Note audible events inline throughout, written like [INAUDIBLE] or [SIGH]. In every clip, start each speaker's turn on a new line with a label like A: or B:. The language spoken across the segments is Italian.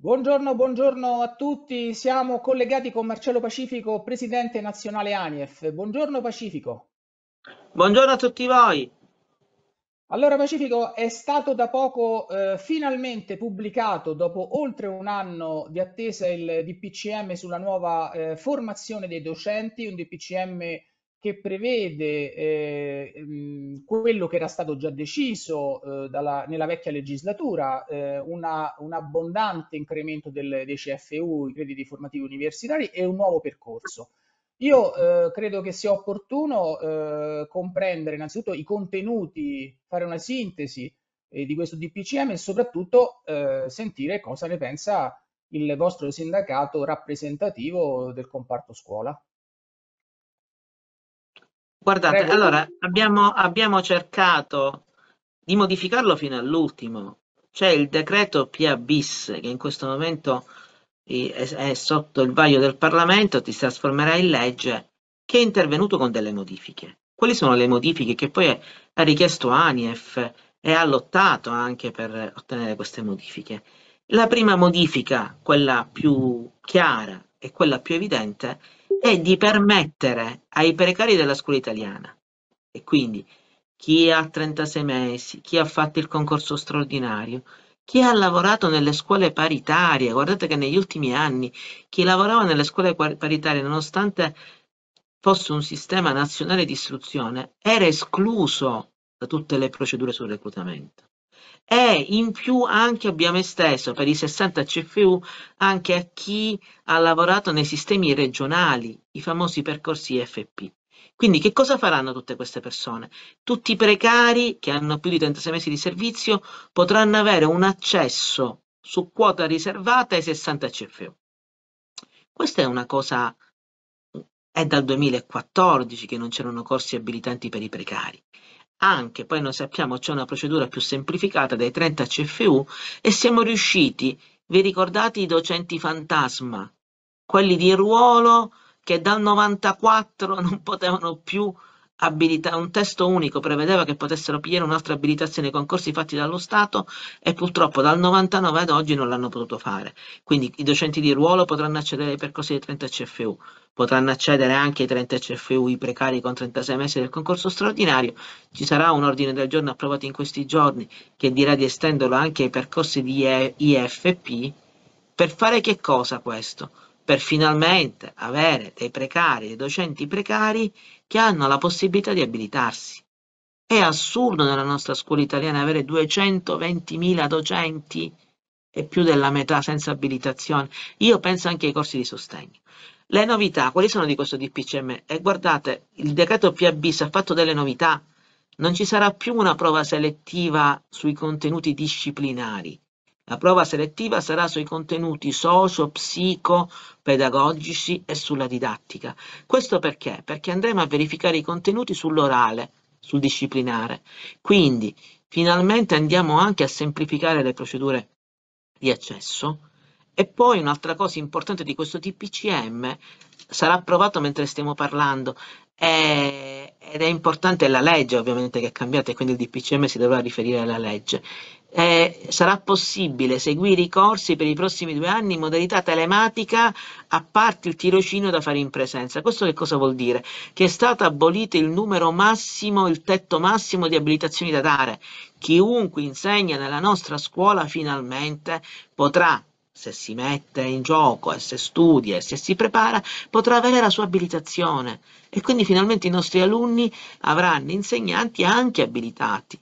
A: Buongiorno, buongiorno a tutti, siamo collegati con Marcello Pacifico, presidente nazionale ANIEF. Buongiorno Pacifico.
B: Buongiorno a tutti voi.
A: Allora Pacifico, è stato da poco eh, finalmente pubblicato, dopo oltre un anno di attesa, il DPCM sulla nuova eh, formazione dei docenti, un DPCM che prevede eh, mh, quello che era stato già deciso eh, dalla, nella vecchia legislatura, eh, una, un abbondante incremento del, dei CFU, i crediti formativi universitari e un nuovo percorso. Io eh, credo che sia opportuno eh, comprendere innanzitutto i contenuti, fare una sintesi eh, di questo DPCM e soprattutto sentire cosa ne pensa il vostro sindacato rappresentativo del comparto scuola.
B: Guardate, Prego. allora abbiamo, abbiamo cercato di modificarlo fino all'ultimo. C'è il decreto PA bis che in questo momento è sotto il vaglio del Parlamento, ti trasformerà in legge, che è intervenuto con delle modifiche. Quali sono le modifiche che poi ha richiesto ANIEF e ha lottato anche per ottenere queste modifiche? La prima modifica, quella più chiara e quella più evidente, è e di permettere ai precari della scuola italiana, e quindi chi ha 36 mesi, chi ha fatto il concorso straordinario, chi ha lavorato nelle scuole paritarie, guardate che negli ultimi anni chi lavorava nelle scuole paritarie, nonostante fosse un sistema nazionale di istruzione, era escluso da tutte le procedure sul reclutamento e in più anche abbiamo esteso per i 60 CFU anche a chi ha lavorato nei sistemi regionali, i famosi percorsi FP. Quindi che cosa faranno tutte queste persone? Tutti i precari che hanno più di 36 mesi di servizio potranno avere un accesso su quota riservata ai 60 CFU. Questa è una cosa, è dal 2014 che non c'erano corsi abilitanti per i precari anche, poi non sappiamo, c'è una procedura più semplificata dai 30 CFU e siamo riusciti, vi ricordate i docenti fantasma, quelli di ruolo che dal 94 non potevano più abilità, un testo unico prevedeva che potessero pigliare un'altra abilitazione con corsi fatti dallo Stato e purtroppo dal 99 ad oggi non l'hanno potuto fare. Quindi i docenti di ruolo potranno accedere ai percorsi dei 30 CFU, potranno accedere anche ai 30 CFU i precari con 36 mesi del concorso straordinario. Ci sarà un ordine del giorno approvato in questi giorni che dirà di estenderlo anche ai percorsi di IFP. Per fare che cosa questo? per finalmente avere dei precari, dei docenti precari che hanno la possibilità di abilitarsi. È assurdo nella nostra scuola italiana avere 220.000 docenti e più della metà senza abilitazione. Io penso anche ai corsi di sostegno. Le novità, quali sono di questo DPCM? E guardate, il decreto PABIS ha fatto delle novità. Non ci sarà più una prova selettiva sui contenuti disciplinari, la prova selettiva sarà sui contenuti socio-psico-pedagogici e sulla didattica. Questo perché? Perché andremo a verificare i contenuti sull'orale, sul disciplinare. Quindi, finalmente andiamo anche a semplificare le procedure di accesso. E poi un'altra cosa importante di questo TPCM sarà approvato mentre stiamo parlando è, ed è importante la legge ovviamente che è cambiata e quindi il DPCM si dovrà riferire alla legge eh, sarà possibile seguire i corsi per i prossimi due anni in modalità telematica a parte il tirocinio da fare in presenza. Questo che cosa vuol dire? Che è stato abolito il numero massimo, il tetto massimo di abilitazioni da dare. Chiunque insegna nella nostra scuola finalmente potrà se si mette in gioco e se studia e se si prepara, potrà avere la sua abilitazione e quindi finalmente i nostri alunni avranno insegnanti anche abilitati.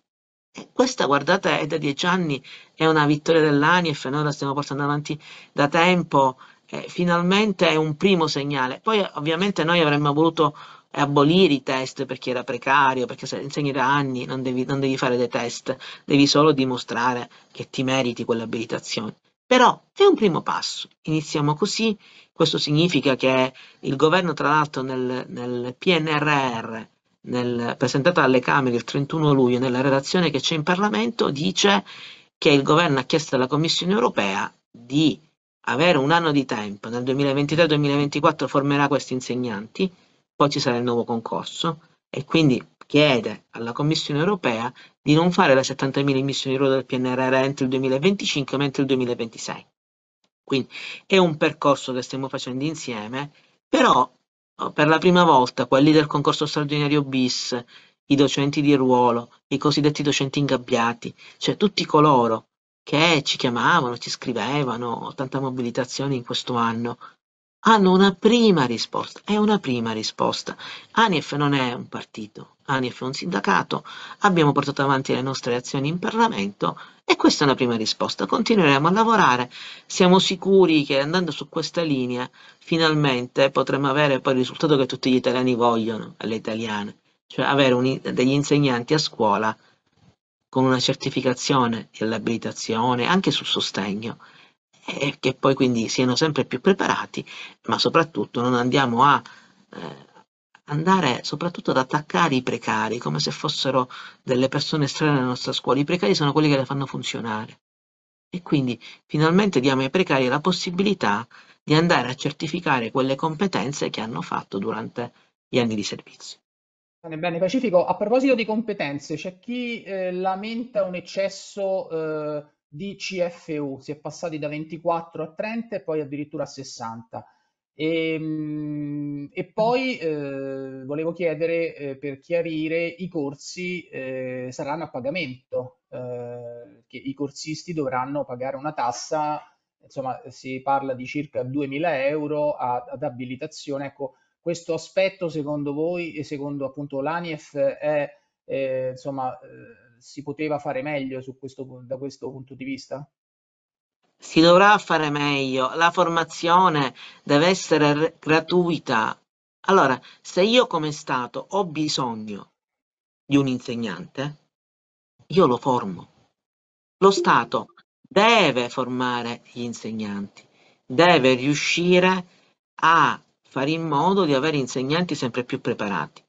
B: E questa, guardate, è da dieci anni, è una vittoria dell'ANIEF, noi la stiamo portando avanti da tempo. Eh, finalmente è un primo segnale. Poi ovviamente noi avremmo voluto abolire i test per chi era precario, perché se insegni da anni non devi, non devi fare dei test, devi solo dimostrare che ti meriti quell'abilitazione. Però è un primo passo, iniziamo così, questo significa che il governo tra l'altro nel, nel PNRR nel, presentata alle Camere il 31 luglio nella redazione che c'è in Parlamento, dice che il governo ha chiesto alla Commissione europea di avere un anno di tempo, nel 2023-2024 formerà questi insegnanti, poi ci sarà il nuovo concorso e quindi chiede alla Commissione europea di non fare le 70.000 emissioni euro del PNRR entro il 2025 ma entro il 2026. Quindi è un percorso che stiamo facendo insieme, però Oh, per la prima volta quelli del concorso straordinario bis, i docenti di ruolo, i cosiddetti docenti ingabbiati, cioè tutti coloro che ci chiamavano, ci scrivevano, tanta mobilitazione in questo anno hanno una prima risposta, è una prima risposta. ANIF non è un partito, ANIF è un sindacato, abbiamo portato avanti le nostre azioni in Parlamento e questa è una prima risposta. Continueremo a lavorare, siamo sicuri che andando su questa linea finalmente potremo avere poi il risultato che tutti gli italiani vogliono, le italiane, cioè avere un, degli insegnanti a scuola con una certificazione di abilitazione anche sul sostegno e che poi quindi siano sempre più preparati, ma soprattutto non andiamo a eh, andare soprattutto ad attaccare i precari come se fossero delle persone strane nella nostra scuola. I precari sono quelli che le fanno funzionare. E quindi finalmente diamo ai precari la possibilità di andare a certificare quelle competenze che hanno fatto durante gli anni di servizio.
A: Bene, bene, Pacifico, a proposito di competenze, c'è chi eh, lamenta un eccesso eh di CFU, si è passati da 24 a 30 e poi addirittura a 60. E, ehm, e poi eh, volevo chiedere eh, per chiarire i corsi eh, saranno a pagamento, eh, che i corsisti dovranno pagare una tassa, insomma si parla di circa 2.000 euro ad, ad abilitazione. Ecco, questo aspetto secondo voi e secondo appunto l'ANIEF è eh, insomma eh, si poteva fare meglio questo, da questo punto di vista?
B: Si dovrà fare meglio, la formazione deve essere gratuita. Allora, se io come Stato ho bisogno di un insegnante, io lo formo. Lo Stato deve formare gli insegnanti, deve riuscire a fare in modo di avere insegnanti sempre più preparati.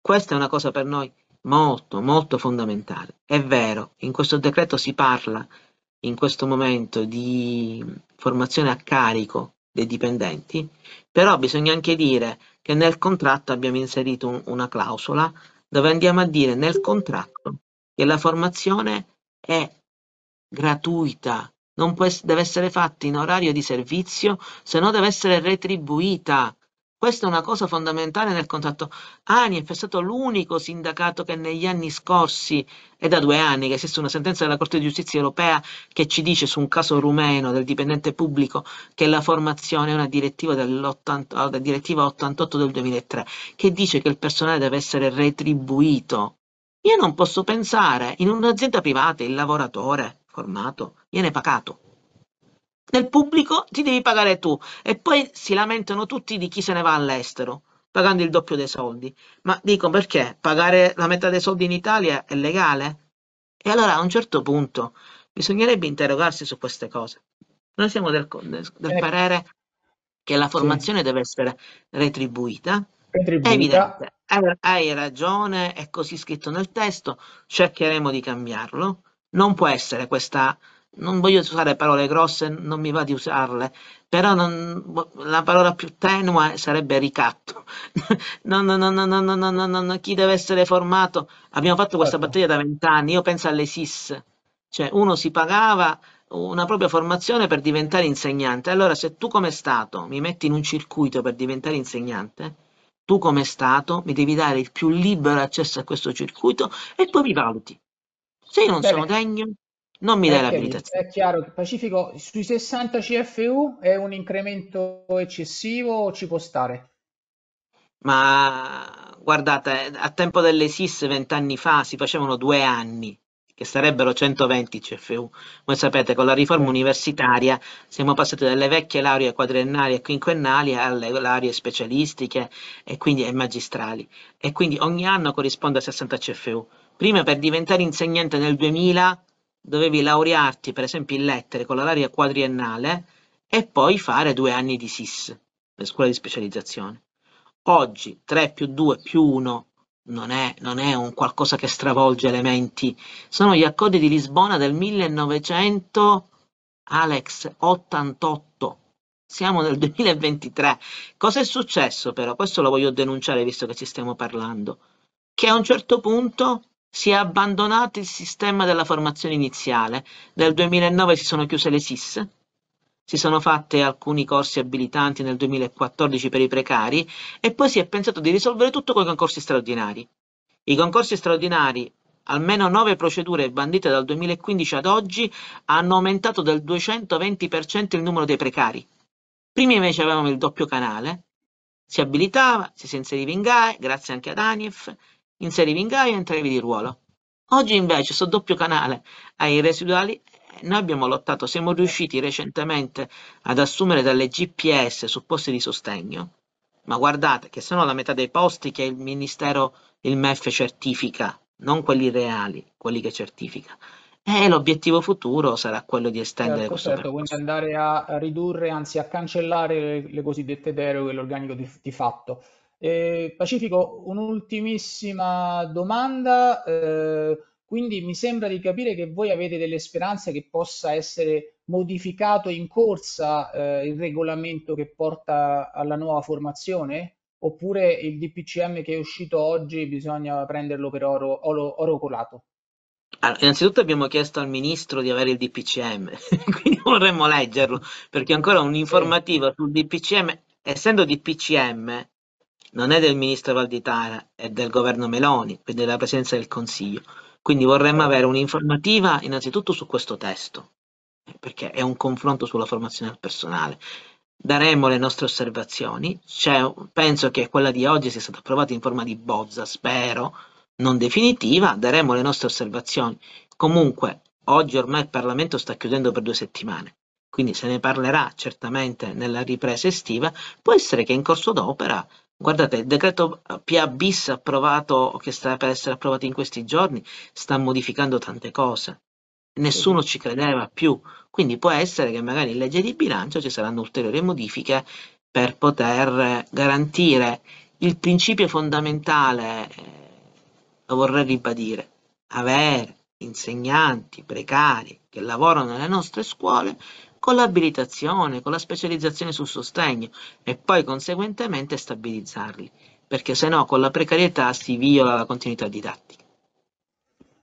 B: Questa è una cosa per noi molto, molto fondamentale. È vero, in questo decreto si parla in questo momento di formazione a carico dei dipendenti, però bisogna anche dire che nel contratto abbiamo inserito un, una clausola dove andiamo a dire nel contratto che la formazione è gratuita, non può, deve essere fatta in orario di servizio, se no deve essere retribuita questa è una cosa fondamentale nel contratto. ANIEF è stato l'unico sindacato che negli anni scorsi, è da due anni che esiste una sentenza della Corte di Giustizia europea che ci dice su un caso rumeno del dipendente pubblico che la formazione è una direttiva, oh, della direttiva 88 del 2003 che dice che il personale deve essere retribuito. Io non posso pensare in un'azienda privata il lavoratore formato viene pagato del pubblico ti devi pagare tu. E poi si lamentano tutti di chi se ne va all'estero pagando il doppio dei soldi. Ma dico perché pagare la metà dei soldi in Italia è legale? E allora a un certo punto bisognerebbe interrogarsi su queste cose. Noi siamo del, del, del eh. parere che la formazione sì. deve essere retribuita. retribuita. È evidente, hai ragione, è così scritto nel testo, cercheremo di cambiarlo. Non può essere questa non voglio usare parole grosse, non mi va di usarle, però non, la parola più tenue sarebbe ricatto. no, [LAUGHS] no, no, no, no, no, no, no, no, chi deve essere formato? Abbiamo fatto questa certo. battaglia da vent'anni, io penso alle SIS, cioè uno si pagava una propria formazione per diventare insegnante. Allora se tu come Stato mi metti in un circuito per diventare insegnante, tu come Stato mi devi dare il più libero accesso a questo circuito e poi mi valuti. Se io non Bene. sono degno, non mi dai l'abilitazione.
A: È chiaro, Pacifico, sui 60 CFU è un incremento eccessivo o ci può stare?
B: Ma guardate, a tempo delle SIS vent'anni fa si facevano due anni, che sarebbero 120 CFU. Come sapete, con la riforma universitaria siamo passati dalle vecchie lauree quadriennali e quinquennali alle lauree specialistiche e quindi ai magistrali. E quindi ogni anno corrisponde a 60 CFU. Prima per diventare insegnante nel 2000 dovevi laurearti per esempio in lettere con la laurea quadriennale e poi fare due anni di SIS, la scuola di specializzazione. Oggi 3 più 2 più 1 non è, non è, un qualcosa che stravolge elementi, sono gli accordi di Lisbona del 1900, Alex, 88. Siamo nel 2023. Cosa è successo però? Questo lo voglio denunciare visto che ci stiamo parlando. Che a un certo punto si è abbandonato il sistema della formazione iniziale. Nel 2009 si sono chiuse le SIS, si sono fatte alcuni corsi abilitanti nel 2014 per i precari e poi si è pensato di risolvere tutto con i concorsi straordinari. I concorsi straordinari, almeno nove procedure bandite dal 2015 ad oggi, hanno aumentato del 220% il numero dei precari. Prima invece avevamo il doppio canale, si abilitava, si, si inseriva in GAE, grazie anche ad ANIF, inserivi in Gaia e entravi di ruolo. Oggi invece su doppio canale ai residuali eh, noi abbiamo lottato, siamo riusciti recentemente ad assumere dalle GPS su posti di sostegno, ma guardate che sono la metà dei posti che il Ministero, il MEF certifica, non quelli reali, quelli che certifica. E l'obiettivo futuro sarà quello di estendere certo, questo certo,
A: quindi andare a ridurre, anzi a cancellare le, le cosiddette deroghe, l'organico di, di fatto. Eh, Pacifico, un'ultimissima domanda. Eh, quindi mi sembra di capire che voi avete delle speranze che possa essere modificato in corsa eh, il regolamento che porta alla nuova formazione? Oppure il DPCM che è uscito oggi bisogna prenderlo per oro, oro, oro colato?
B: Allora, innanzitutto abbiamo chiesto al ministro di avere il DPCM, [LAUGHS] quindi vorremmo leggerlo, perché ancora un'informativa sul DPCM, essendo DPCM, non è del ministro Valditara, è del governo Meloni, quindi della presenza del Consiglio. Quindi vorremmo certo. avere un'informativa innanzitutto su questo testo, eh, perché è un confronto sulla formazione del personale. Daremo le nostre osservazioni, cioè, penso che quella di oggi sia stata approvata in forma di bozza, spero, non definitiva, daremo le nostre osservazioni. Comunque, oggi ormai il Parlamento sta chiudendo per due settimane, quindi se ne parlerà certamente nella ripresa estiva, può essere che in corso d'opera Guardate, il decreto PA-bis approvato, che sta per essere approvato in questi giorni, sta modificando tante cose. Nessuno ci credeva più, quindi può essere che magari in legge di bilancio ci saranno ulteriori modifiche per poter garantire il principio fondamentale, eh, lo vorrei ribadire, avere insegnanti precari che lavorano nelle nostre scuole con l'abilitazione, con la specializzazione sul sostegno e poi conseguentemente stabilizzarli, perché se no con la precarietà si viola la continuità didattica.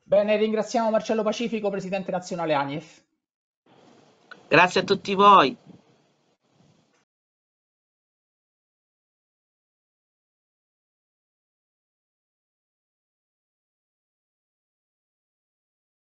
A: Bene, ringraziamo Marcello Pacifico, Presidente nazionale ANIEF.
B: Grazie a tutti voi.